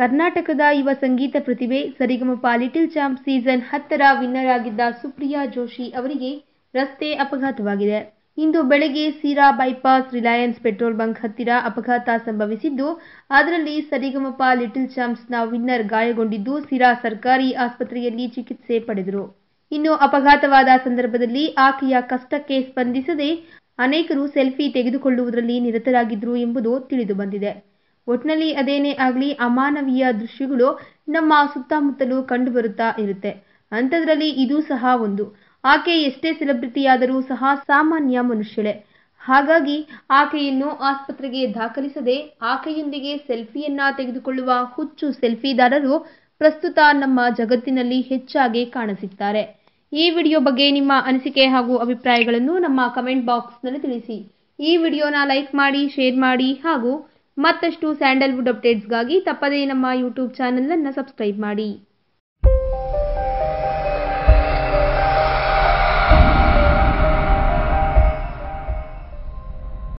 ಕರ್ನಾಟಕದ ಯುವ ಸಂಗೀತ ಪ್ರತಿಭೆ ಸರಿಗಮಪ ಲಿಟಿಲ್ ಚಾಂಪ್ ಸೀಸನ್ ಹತ್ತರ ವಿನ್ನರ್ ಆಗಿದ್ದ ಸುಪ್ರಿಯಾ ಜೋಶಿ ಅವರಿಗೆ ರಸ್ತೆ ಅಪಘಾತವಾಗಿದೆ ಇಂದು ಬೆಳಗ್ಗೆ Sira bypass Reliance petrol bunk ಹತ್ತಿರ ಅಪಘಾತ ಸಂಭವಿಸಿದ್ದು ಅದರಲ್ಲಿ ಸರಿಗಮಪ ಲಿಟಿಲ್ ಚಾಂಪ್ಸ್ನ ವಿನ್ನರ್ ಗಾಯಗೊಂಡಿದ್ದು ಸಿರಾ ಸರ್ಕಾರಿ ಆಸ್ಪತ್ರೆಯಲ್ಲಿ ಚಿಕಿತ್ಸೆ ಪಡೆದರು ಇನ್ನು ಅಪಘಾತವಾದ ಸಂದರ್ಭದಲ್ಲಿ ಆಕೆಯ ಕಷ್ಟಕ್ಕೆ ಸ್ಪಂದಿಸದೆ ಅನೇಕರು ಸೆಲ್ಫಿ ತೆಗೆದುಕೊಳ್ಳುವುದರಲ್ಲಿ ನಿರತರಾಗಿದ್ದರು ಎಂಬುದು ತಿಳಿದುಬಂದಿದೆ ಒಟ್ಟಿನಲ್ಲಿ ಅದೇನೇ ಆಗಲಿ ಅಮಾನವೀಯ ದೃಶ್ಯಗಳು ನಮ್ಮ ಸುತ್ತಮುತ್ತಲೂ ಕಂಡುಬರುತ್ತಾ ಇರುತ್ತೆ ಅಂಥದ್ರಲ್ಲಿ ಇದು ಸಹ ಒಂದು ಆಕೆ ಎಷ್ಟೇ ಸೆಲೆಬ್ರಿಟಿಯಾದರೂ ಸಹ ಸಾಮಾನ್ಯ ಮನುಷ್ಯಳೆ ಹಾಗಾಗಿ ಆಕೆಯನ್ನು ಆಸ್ಪತ್ರೆಗೆ ದಾಖಲಿಸದೆ ಆಕೆಯೊಂದಿಗೆ ಸೆಲ್ಫಿಯನ್ನ ತೆಗೆದುಕೊಳ್ಳುವ ಹುಚ್ಚು ಸೆಲ್ಫಿದಾರರು ಪ್ರಸ್ತುತ ನಮ್ಮ ಜಗತ್ತಿನಲ್ಲಿ ಹೆಚ್ಚಾಗಿ ಕಾಣಿಸುತ್ತಾರೆ ಈ ವಿಡಿಯೋ ಬಗ್ಗೆ ನಿಮ್ಮ ಅನಿಸಿಕೆ ಹಾಗೂ ಅಭಿಪ್ರಾಯಗಳನ್ನು ನಮ್ಮ ಕಮೆಂಟ್ ಬಾಕ್ಸ್ನಲ್ಲಿ ತಿಳಿಸಿ ಈ ವಿಡಿಯೋನ ಲೈಕ್ ಮಾಡಿ ಶೇರ್ ಮಾಡಿ ಹಾಗೂ ಮತ್ತಷ್ಟು ಸ್ಯಾಂಡಲ್ವುಡ್ ಅಪ್ಡೇಟ್ಸ್ಗಾಗಿ ತಪ್ಪದೇ ನಮ್ಮ ಯೂಟ್ಯೂಬ್ ಚಾನಲನ್ನು ಸಬ್ಸ್ಕ್ರೈಬ್ ಮಾಡಿ